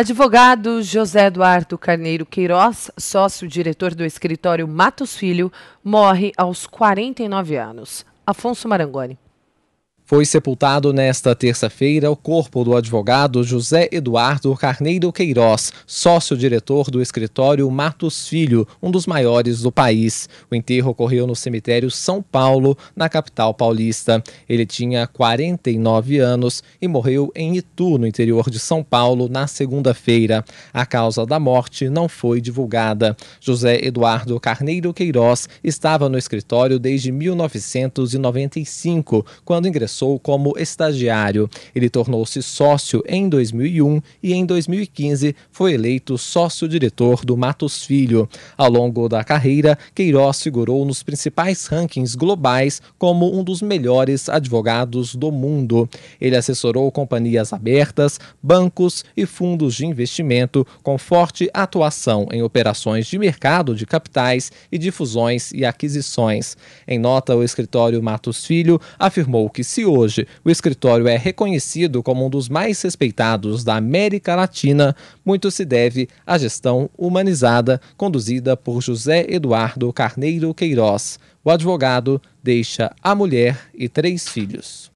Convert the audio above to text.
Advogado José Eduardo Carneiro Queiroz, sócio-diretor do escritório Matos Filho, morre aos 49 anos. Afonso Marangoni. Foi sepultado nesta terça-feira o corpo do advogado José Eduardo Carneiro Queiroz, sócio-diretor do escritório Matos Filho, um dos maiores do país. O enterro ocorreu no cemitério São Paulo, na capital paulista. Ele tinha 49 anos e morreu em Itu, no interior de São Paulo, na segunda-feira. A causa da morte não foi divulgada. José Eduardo Carneiro Queiroz estava no escritório desde 1995, quando ingressou começou como estagiário. Ele tornou-se sócio em 2001 e em 2015 foi eleito sócio-diretor do Matos Filho. Ao longo da carreira, Queiroz figurou nos principais rankings globais como um dos melhores advogados do mundo. Ele assessorou companhias abertas, bancos e fundos de investimento com forte atuação em operações de mercado de capitais e de fusões e aquisições. Em nota, o escritório Matos Filho afirmou que se hoje o escritório é reconhecido como um dos mais respeitados da América Latina, muito se deve à gestão humanizada conduzida por José Eduardo Carneiro Queiroz. O advogado deixa a mulher e três filhos.